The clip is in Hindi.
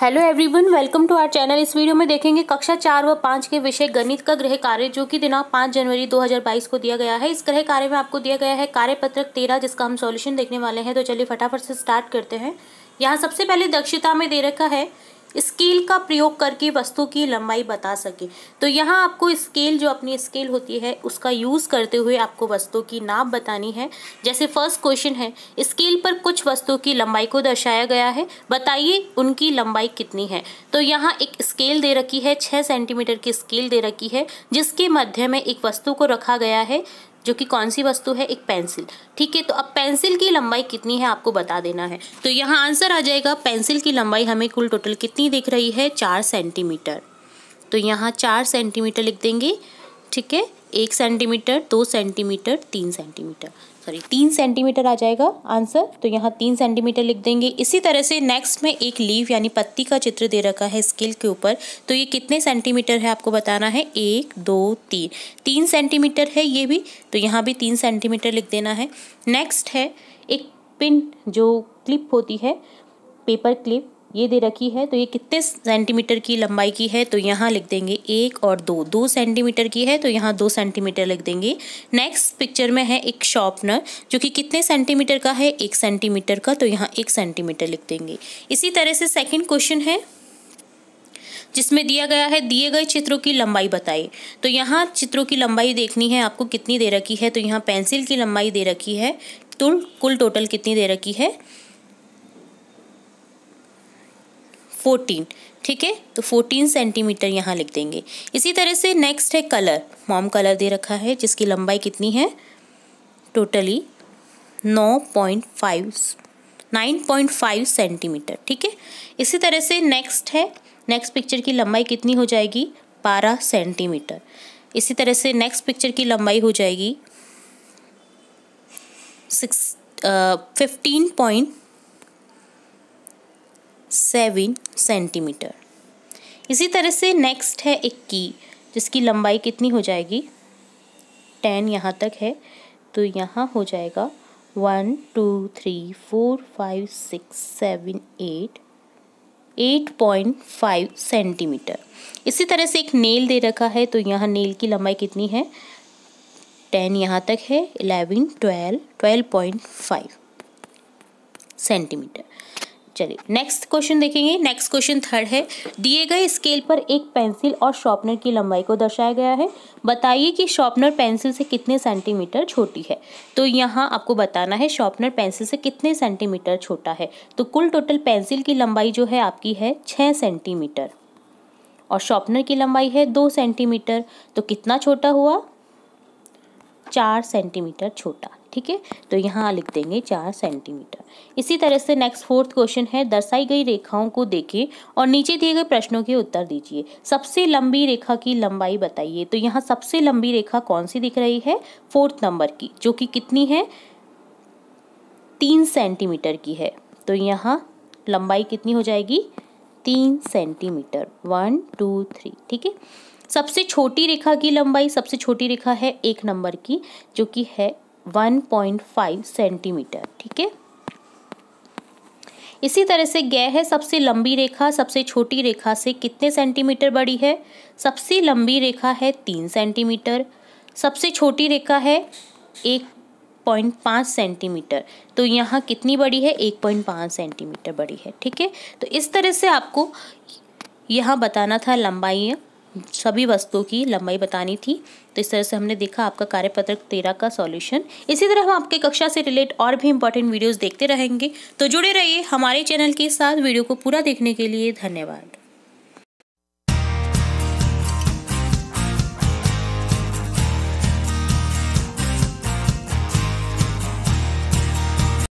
hello everyone welcome to our channel इस वीडियो में देखेंगे कक्षा चार व पाँच के विषय गणित का गृह कार्य जो कि दिनांक पाँच जनवरी 2022 को दिया गया है इस गृह कार्य में आपको दिया गया है कार्यपत्रक तेरह जिसका हम सॉल्यूशन देखने वाले हैं तो चलिए फटाफट से स्टार्ट करते हैं यहाँ सबसे पहले दक्षता में दे रखा है स्केल का प्रयोग करके वस्तु की लंबाई बता सके तो यहाँ आपको स्केल जो अपनी स्केल होती है उसका यूज़ करते हुए आपको वस्तु की नाप बतानी है जैसे फर्स्ट क्वेश्चन है स्केल पर कुछ वस्तु की लंबाई को दर्शाया गया है बताइए उनकी लंबाई कितनी है तो यहाँ एक स्केल दे रखी है छः सेंटीमीटर की स्केल दे रखी है जिसके मध्य में एक वस्तु को रखा गया है जो कि कौन सी वस्तु है एक पेंसिल ठीक है तो अब पेंसिल की लंबाई कितनी है आपको बता देना है तो यहाँ आंसर आ जाएगा पेंसिल की लंबाई हमें कुल टोटल कितनी दिख रही है चार सेंटीमीटर तो यहाँ चार सेंटीमीटर लिख देंगे ठीक है एक सेंटीमीटर दो सेंटीमीटर तीन सेंटीमीटर सॉरी तीन सेंटीमीटर आ जाएगा आंसर तो यहाँ तीन सेंटीमीटर लिख देंगे इसी तरह से नेक्स्ट में एक लीव यानी पत्ती का चित्र दे रखा है स्केल के ऊपर तो ये कितने सेंटीमीटर है आपको बताना है एक दो तीन तीन सेंटीमीटर है ये भी तो यहाँ भी तीन सेंटीमीटर लिख देना है नेक्स्ट है एक पिन जो क्लिप होती है पेपर क्लिप ये दे रखी है तो ये कितने सेंटीमीटर की लंबाई की है तो यहाँ लिख देंगे एक और दो दो सेंटीमीटर की है तो यहाँ दो सेंटीमीटर लिख देंगे नेक्स्ट पिक्चर में है एक शॉर्पनर जो कि कितने सेंटीमीटर का है एक सेंटीमीटर का तो यहाँ एक सेंटीमीटर लिख देंगे इसी तरह से सेकेंड क्वेश्चन है जिसमें दिया गया है दिए गए चित्रों की लंबाई बताए तो यहाँ चित्रों की लंबाई देखनी है आपको कितनी दे रखी है तो यहाँ पेंसिल की लंबाई दे रखी है तो कुल टोटल कितनी दे रखी है फोर्टीन ठीक है तो फोर्टीन सेंटीमीटर यहाँ लिख देंगे इसी तरह से नेक्स्ट है कलर मॉम कलर दे रखा है जिसकी लंबाई कितनी है टोटली नौ point five nine point five centimetre ठीक है इसी तरह से नेक्स्ट है नेक्स्ट पिक्चर की लंबाई कितनी हो जाएगी बारह सेंटीमीटर इसी तरह से नेक्स्ट पिक्चर की लंबाई हो जाएगी six fifteen point seven centimetre इसी तरह से नेक्स्ट है एक की जिसकी लंबाई कितनी हो जाएगी टेन यहाँ तक है तो यहाँ हो जाएगा one two three four five six seven eight eight point five centimetre इसी तरह से एक नेल दे रखा है तो यहाँ नेल की लंबाई कितनी है टेन यहाँ तक है eleven twelve twelve point five centimetre चलिए नेक्स्ट क्वेश्चन देखेंगे नेक्स्ट क्वेश्चन थर्ड है दिए गए स्केल पर एक पेंसिल और शॉर्पनर की लंबाई को दर्शाया गया है बताइए कि शॉर्पनर पेंसिल से कितने सेंटीमीटर छोटी है तो यहाँ आपको बताना है शॉर्पनर पेंसिल से कितने सेंटीमीटर छोटा है तो कुल टोटल पेंसिल की लंबाई जो है आपकी है छः सेंटीमीटर और शॉर्पनर की लंबाई है दो सेंटीमीटर तो कितना छोटा हुआ चार सेंटीमीटर छोटा ठीक है तो यहाँ लिख देंगे चार सेंटीमीटर इसी तरह से नेक्स्ट फोर्थ क्वेश्चन है दर्शाई गई रेखाओं को देखें और नीचे दिए गए प्रश्नों के उत्तर दीजिए सबसे लंबी रेखा की लंबाई बताइए तो यहाँ सबसे लंबी रेखा कौन सी दिख रही है फोर्थ नंबर की जो कि कितनी है तीन सेंटीमीटर की है तो यहाँ लंबाई कितनी हो जाएगी तीन सेंटीमीटर वन टू थ्री ठीक है सबसे छोटी रेखा की लंबाई सबसे छोटी रेखा है एक नंबर की जो कि है 1.5 सेंटीमीटर ठीक है इसी तरह से गय है सबसे लंबी रेखा सबसे छोटी रेखा से कितने सेंटीमीटर बड़ी है सबसे लंबी रेखा है तीन सेंटीमीटर सबसे छोटी रेखा है एक पॉइंट पाँच सेंटीमीटर तो यहाँ कितनी बड़ी है एक पॉइंट पाँच सेंटीमीटर बड़ी है ठीक है तो इस तरह से आपको यहाँ बताना था लंबाइयाँ सभी वस्तुओं की लंबाई बतानी थी तो इस तरह से हमने देखा आपका कार्यपत्रक तेरह का सॉल्यूशन इसी तरह हम आपके कक्षा से रिलेट और भी इंपॉर्टेंट वीडियोस देखते रहेंगे तो जुड़े रहिए हमारे चैनल के साथ वीडियो को पूरा देखने के लिए धन्यवाद